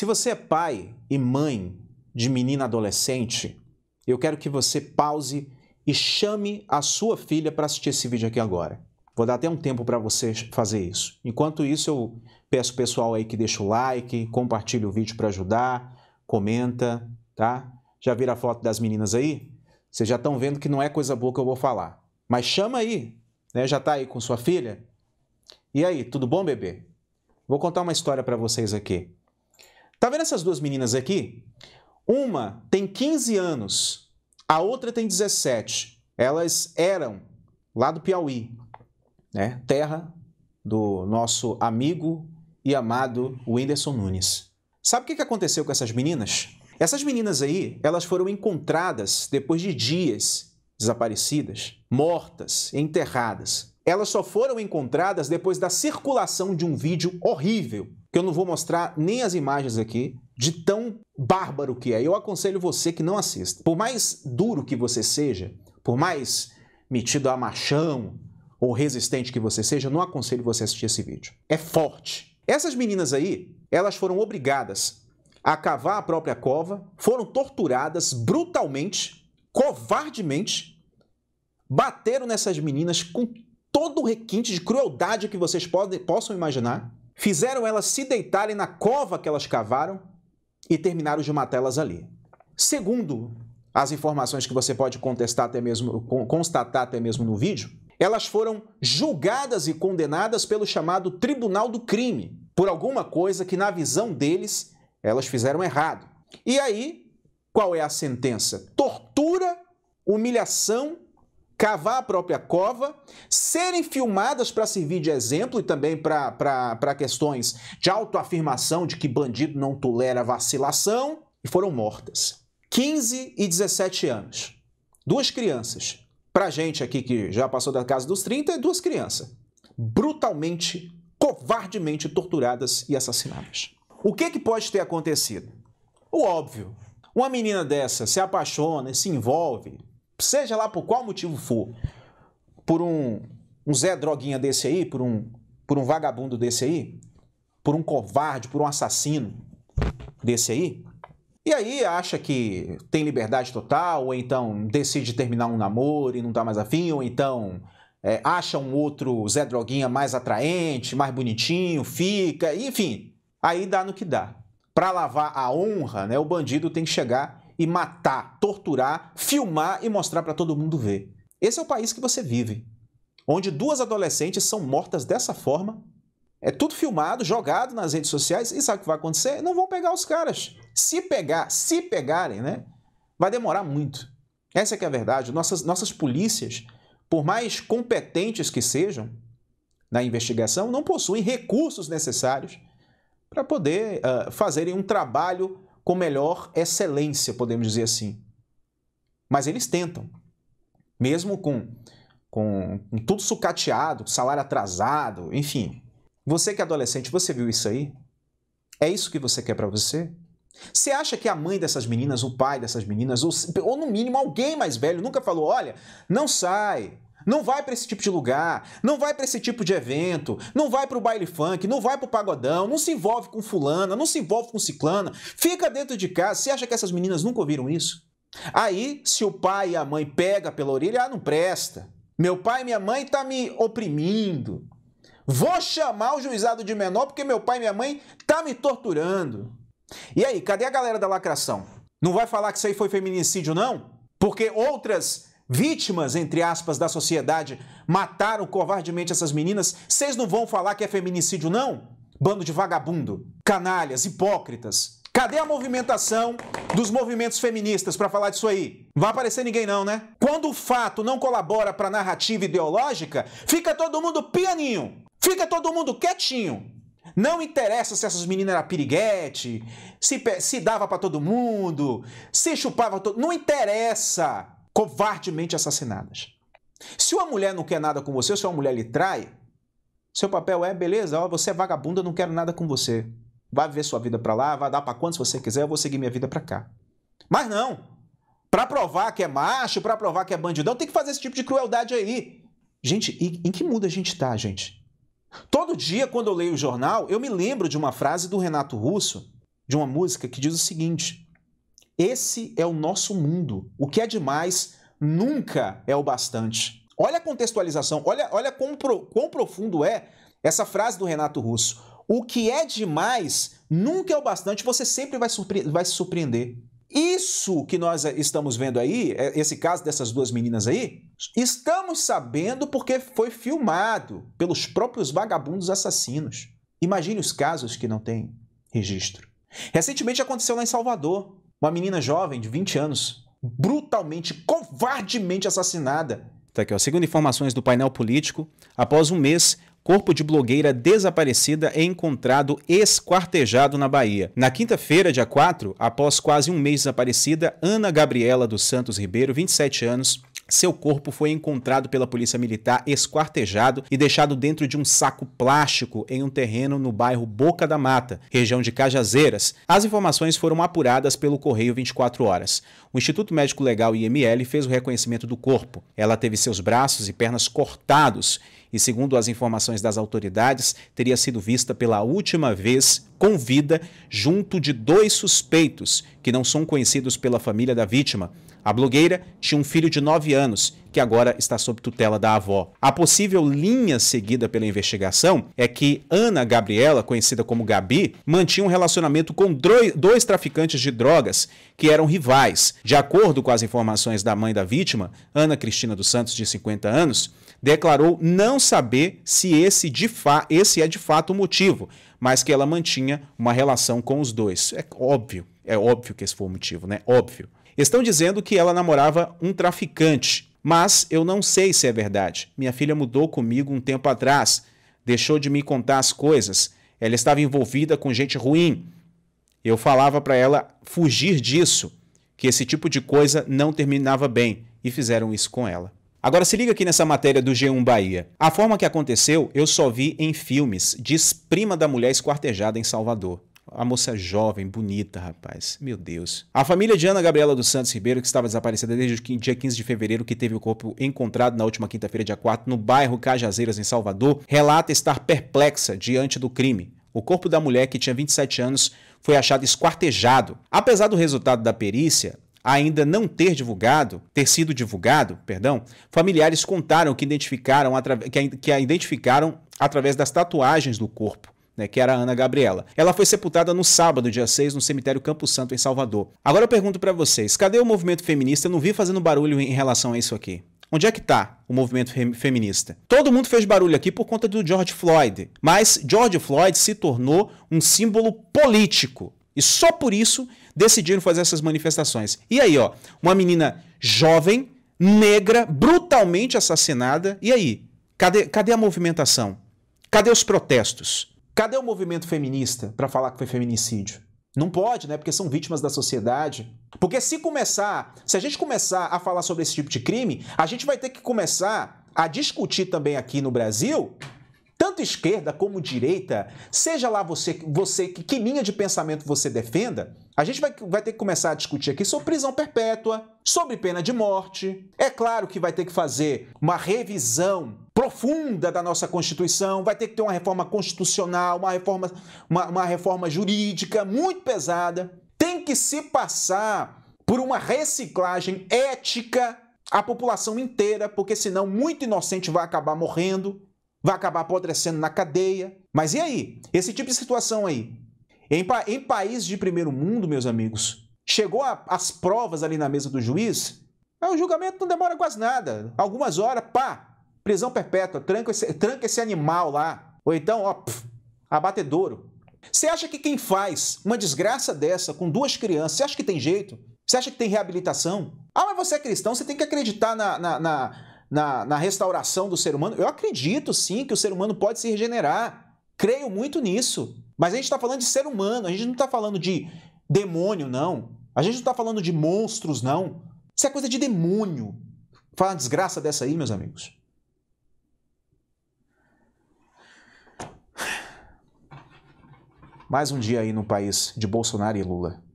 Se você é pai e mãe de menina adolescente, eu quero que você pause e chame a sua filha para assistir esse vídeo aqui agora. Vou dar até um tempo para você fazer isso. Enquanto isso, eu peço pessoal aí que deixa o like, compartilhe o vídeo para ajudar, comenta, tá? Já viram a foto das meninas aí? Vocês já estão vendo que não é coisa boa que eu vou falar. Mas chama aí, né? Já está aí com sua filha? E aí, tudo bom, bebê? Vou contar uma história para vocês aqui. Tá vendo essas duas meninas aqui? Uma tem 15 anos, a outra tem 17. Elas eram lá do Piauí, né? Terra do nosso amigo e amado Whindersson Nunes. Sabe o que aconteceu com essas meninas? Essas meninas aí, elas foram encontradas depois de dias desaparecidas, mortas, enterradas. Elas só foram encontradas depois da circulação de um vídeo horrível que eu não vou mostrar nem as imagens aqui, de tão bárbaro que é. Eu aconselho você que não assista. Por mais duro que você seja, por mais metido a machão ou resistente que você seja, eu não aconselho você a assistir esse vídeo. É forte. Essas meninas aí, elas foram obrigadas a cavar a própria cova, foram torturadas brutalmente, covardemente, bateram nessas meninas com todo o requinte de crueldade que vocês podem, possam imaginar fizeram elas se deitarem na cova que elas cavaram e terminaram de matá-las ali. Segundo as informações que você pode contestar até mesmo, constatar até mesmo no vídeo, elas foram julgadas e condenadas pelo chamado Tribunal do Crime, por alguma coisa que, na visão deles, elas fizeram errado. E aí, qual é a sentença? Tortura, humilhação cavar a própria cova, serem filmadas para servir de exemplo e também para questões de autoafirmação de que bandido não tolera vacilação, e foram mortas. 15 e 17 anos. Duas crianças. para gente aqui que já passou da casa dos 30, duas crianças. Brutalmente, covardemente torturadas e assassinadas. O que, que pode ter acontecido? O óbvio. Uma menina dessa se apaixona, se envolve, seja lá por qual motivo for, por um, um Zé Droguinha desse aí, por um, por um vagabundo desse aí, por um covarde, por um assassino desse aí, e aí acha que tem liberdade total, ou então decide terminar um namoro e não tá mais afim, ou então é, acha um outro Zé Droguinha mais atraente, mais bonitinho, fica, enfim. Aí dá no que dá. Para lavar a honra, né, o bandido tem que chegar e matar, torturar, filmar e mostrar para todo mundo ver. Esse é o país que você vive, onde duas adolescentes são mortas dessa forma. É tudo filmado, jogado nas redes sociais, e sabe o que vai acontecer? Não vão pegar os caras. Se pegar, se pegarem, né? Vai demorar muito. Essa é que é a verdade. Nossas, nossas polícias, por mais competentes que sejam na investigação, não possuem recursos necessários para poder uh, fazerem um trabalho com melhor excelência, podemos dizer assim. Mas eles tentam, mesmo com, com, com tudo sucateado, salário atrasado, enfim. Você que é adolescente, você viu isso aí? É isso que você quer para você? Você acha que a mãe dessas meninas, o pai dessas meninas, ou, ou, no mínimo alguém mais velho, nunca falou: olha, não sai, não vai para esse tipo de lugar, não vai para esse tipo de evento, não vai para o baile funk, não vai para o pagodão, não se envolve com fulana, não se envolve com ciclana, fica dentro de casa. Você acha que essas meninas nunca ouviram isso? Aí, se o pai e a mãe pega pela orelha, ah, não presta. Meu pai e minha mãe tá me oprimindo. Vou chamar o juizado de menor porque meu pai e minha mãe tá me torturando. E aí, cadê a galera da lacração? Não vai falar que isso aí foi feminicídio, não? Porque outras vítimas, entre aspas, da sociedade, mataram covardemente essas meninas, vocês não vão falar que é feminicídio, não? Bando de vagabundo, canalhas, hipócritas. Cadê a movimentação dos movimentos feministas para falar disso aí? Não vai aparecer ninguém não, né? Quando o fato não colabora para a narrativa ideológica, fica todo mundo pianinho, fica todo mundo quietinho. Não interessa se essas meninas eram piriguete, se, se dava para todo mundo, se chupava todo... Não interessa! covardemente assassinadas. Se uma mulher não quer nada com você, se uma mulher lhe trai, seu papel é, beleza, ó, você é vagabunda, não quero nada com você. Vai viver sua vida para lá, vai dar para se você quiser, eu vou seguir minha vida para cá. Mas não. Para provar que é macho, para provar que é bandidão, tem que fazer esse tipo de crueldade aí. Gente, em que mundo a gente tá, gente? Todo dia quando eu leio o jornal, eu me lembro de uma frase do Renato Russo, de uma música que diz o seguinte: esse é o nosso mundo. O que é demais nunca é o bastante. Olha a contextualização, olha, olha quão, pro, quão profundo é essa frase do Renato Russo. O que é demais nunca é o bastante, você sempre vai, vai se surpreender. Isso que nós estamos vendo aí, é, esse caso dessas duas meninas aí, estamos sabendo porque foi filmado pelos próprios vagabundos assassinos. Imagine os casos que não têm registro. Recentemente aconteceu lá em Salvador. Uma menina jovem de 20 anos, brutalmente, covardemente assassinada. Tá aqui, ó. Segundo informações do painel político, após um mês, corpo de blogueira desaparecida é encontrado esquartejado na Bahia. Na quinta-feira, dia 4, após quase um mês desaparecida, Ana Gabriela dos Santos Ribeiro, 27 anos, seu corpo foi encontrado pela polícia militar esquartejado e deixado dentro de um saco plástico em um terreno no bairro Boca da Mata, região de Cajazeiras. As informações foram apuradas pelo Correio 24 Horas. O Instituto Médico Legal IML fez o reconhecimento do corpo. Ela teve seus braços e pernas cortados e, segundo as informações das autoridades, teria sido vista pela última vez com vida junto de dois suspeitos que não são conhecidos pela família da vítima. A blogueira tinha um filho de 9 anos, que agora está sob tutela da avó. A possível linha seguida pela investigação é que Ana Gabriela, conhecida como Gabi, mantinha um relacionamento com dois traficantes de drogas que eram rivais. De acordo com as informações da mãe da vítima, Ana Cristina dos Santos, de 50 anos, declarou não saber se esse, de fa esse é de fato o motivo, mas que ela mantinha uma relação com os dois. É óbvio é óbvio que esse foi o motivo, né? Óbvio. Estão dizendo que ela namorava um traficante, mas eu não sei se é verdade. Minha filha mudou comigo um tempo atrás, deixou de me contar as coisas. Ela estava envolvida com gente ruim. Eu falava para ela fugir disso, que esse tipo de coisa não terminava bem, e fizeram isso com ela. Agora se liga aqui nessa matéria do G1 Bahia. A forma que aconteceu eu só vi em filmes, diz prima da mulher esquartejada em Salvador. A moça é jovem, bonita, rapaz. Meu Deus. A família de Ana Gabriela dos Santos Ribeiro, que estava desaparecida desde o dia 15 de fevereiro, que teve o corpo encontrado na última quinta-feira, dia 4, no bairro Cajazeiras, em Salvador, relata estar perplexa diante do crime. O corpo da mulher, que tinha 27 anos, foi achado esquartejado. Apesar do resultado da perícia, ainda não ter divulgado, ter sido divulgado, perdão, familiares contaram que identificaram que a, que a identificaram através das tatuagens do corpo né, que era a Ana Gabriela. Ela foi sepultada no sábado, dia 6, no cemitério Campo Santo, em Salvador. Agora eu pergunto para vocês, cadê o movimento feminista? Eu não vi fazendo barulho em relação a isso aqui. Onde é que está o movimento fem feminista? Todo mundo fez barulho aqui por conta do George Floyd, mas George Floyd se tornou um símbolo político. E só por isso decidiram fazer essas manifestações. E aí, ó, uma menina jovem, negra, brutalmente assassinada. E aí? Cadê, cadê a movimentação? Cadê os protestos? Cadê o movimento feminista para falar que foi feminicídio? Não pode, né? Porque são vítimas da sociedade. Porque se começar, se a gente começar a falar sobre esse tipo de crime, a gente vai ter que começar a discutir também aqui no Brasil, tanto esquerda como direita, seja lá você, você que linha de pensamento você defenda, a gente vai, vai, ter que começar a discutir aqui sobre prisão perpétua, sobre pena de morte. É claro que vai ter que fazer uma revisão profunda da nossa Constituição, vai ter que ter uma reforma constitucional, uma reforma, uma, uma reforma jurídica muito pesada. Tem que se passar por uma reciclagem ética a população inteira, porque senão muito inocente vai acabar morrendo, vai acabar apodrecendo na cadeia. Mas e aí? Esse tipo de situação aí em, pa em países de primeiro mundo, meus amigos, chegou a, as provas ali na mesa do juiz, é, o julgamento não demora quase nada. Algumas horas, pá, prisão perpétua, tranca esse, tranca esse animal lá. Ou então, ó, pf, abatedouro. Você acha que quem faz uma desgraça dessa com duas crianças, você acha que tem jeito? Você acha que tem reabilitação? Ah, mas você é cristão, você tem que acreditar na, na, na, na, na restauração do ser humano. Eu acredito sim que o ser humano pode se regenerar. Creio muito nisso. Mas a gente está falando de ser humano, a gente não está falando de demônio, não. A gente não está falando de monstros, não. Isso é coisa de demônio. Fala uma desgraça dessa aí, meus amigos. Mais um dia aí no país de Bolsonaro e Lula.